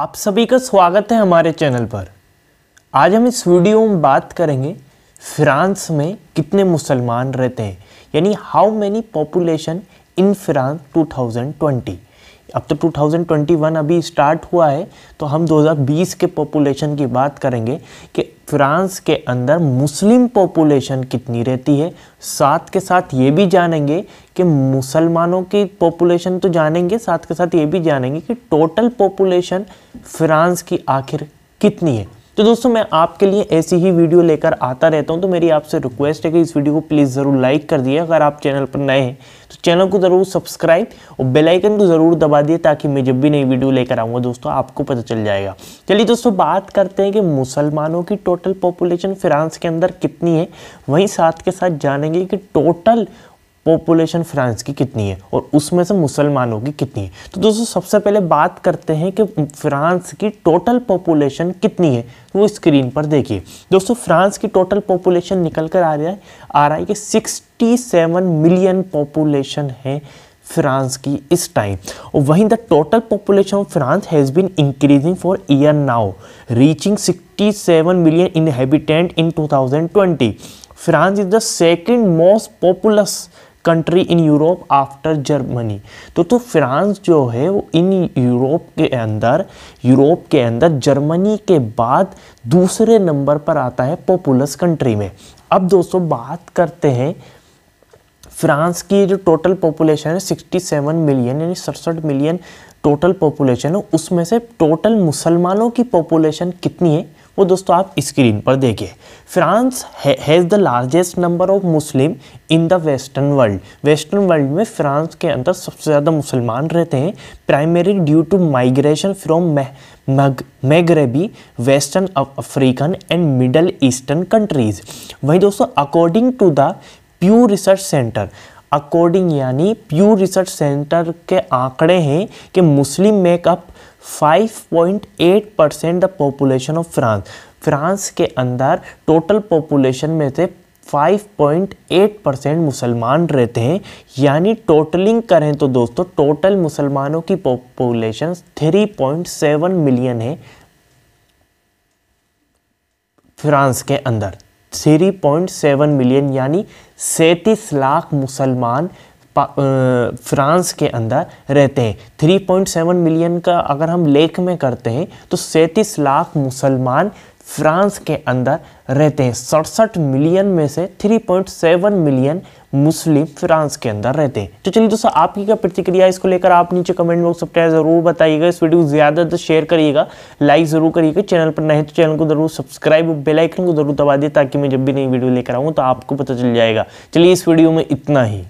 आप सभी का स्वागत है हमारे चैनल पर आज हम इस वीडियो में बात करेंगे फ्रांस में कितने मुसलमान रहते हैं यानी how many population in France 2020 अब तो 2021 अभी स्टार्ट हुआ है तो हम 2020 के पॉपुलेशन की बात करेंगे कि फ्रांस के अंदर मुस्लिम पॉपुलेशन कितनी रहती है साथ के साथ ये भी जानेंगे कि मुसलमानों की पॉपुलेशन तो जानेंगे साथ के साथ ये भी जानेंगे कि टोटल पॉपुलेशन फ्रांस की आखिर कितनी है तो दोस्तों मैं आपके लिए ऐसी ही वीडियो लेकर आता रहता हूँ तो मेरी आपसे रिक्वेस्ट है कि इस वीडियो को प्लीज़ ज़रूर लाइक कर दिए अगर आप चैनल पर नए हैं तो चैनल को ज़रूर सब्सक्राइब और बेलाइकन को ज़रूर दबा दिए ताकि मैं जब भी नई वीडियो लेकर आऊँगा दोस्तों आपको पता चल जाएगा चलिए दोस्तों बात करते हैं कि मुसलमानों की टोटल पॉपुलेशन फ्रांस के अंदर कितनी है वहीं साथ के साथ जानेंगे कि टोटल पॉपुलेशन फ्रांस की कितनी है और उसमें से मुसलमानों की कितनी है तो दोस्तों सबसे पहले बात करते हैं कि फ्रांस की टोटल पॉपुलेशन कितनी है वो स्क्रीन पर देखिए दोस्तों फ्रांस की टोटल पॉपुलेशन निकल कर आ रहा है आ रहा है कि 67 मिलियन पॉपुलेशन है फ्रांस की इस टाइम और वहीं the total population of France has been increasing for year now reaching sixty million inhabitant in two France is the second most populous country in Europe after Germany तो तो France जो है वो in Europe के अंदर Europe के अंदर Germany के बाद दूसरे नंबर पर आता है पॉपुलस कंट्री में अब दोस्तों बात करते हैं फ्रांस की जो टोटल पॉपुलेशन है 67 मिलियन यानी सड़सठ मिलियन टोटल पॉपुलेशन है उसमें से टोटल मुसलमानों की पॉपुलेशन कितनी है वो दोस्तों आप स्क्रीन पर देखिए France has the largest number of Muslim in the western world western world में फ्रांस के अंदर सबसे ज़्यादा मुसलमान रहते हैं primary due to migration from Maghrebi western African and middle eastern countries वहीं दोस्तों according to the Pew Research Center according यानी प्यू रिसर्च सेंटर के आंकड़े हैं कि Muslim makeup 5.8 percent the population of France France के अंदर टोटल पॉपुलेशन में से 5.8 परसेंट मुसलमान रहते हैं यानी टोटलिंग करें तो दोस्तों टोटल मुसलमानों की पॉपुलेशन 3.7 मिलियन है फ्रांस के अंदर 3.7 मिलियन यानी सैंतीस लाख मुसलमान फ्रांस के अंदर रहते हैं 3.7 मिलियन का अगर हम लेख में करते हैं तो सैंतीस लाख मुसलमान फ्रांस के अंदर रहते हैं सड़सठ मिलियन में से 3.7 मिलियन मुस्लिम फ्रांस के अंदर रहते हैं तो चलिए दोस्तों आपकी क्या प्रतिक्रिया इसको लेकर आप नीचे कमेंट बॉक्स में ज़रूर बताइएगा इस वीडियो को ज़्यादा से शेयर करिएगा लाइक ज़रूर करिएगा चैनल पर नहीं तो चैनल को ज़रूर सब्सक्राइब और बेलाइकन को ज़रूर दबा दिए ताकि मैं जब भी नई वीडियो लेकर आऊँ तो आपको पता चल जाएगा चलिए इस वीडियो में इतना ही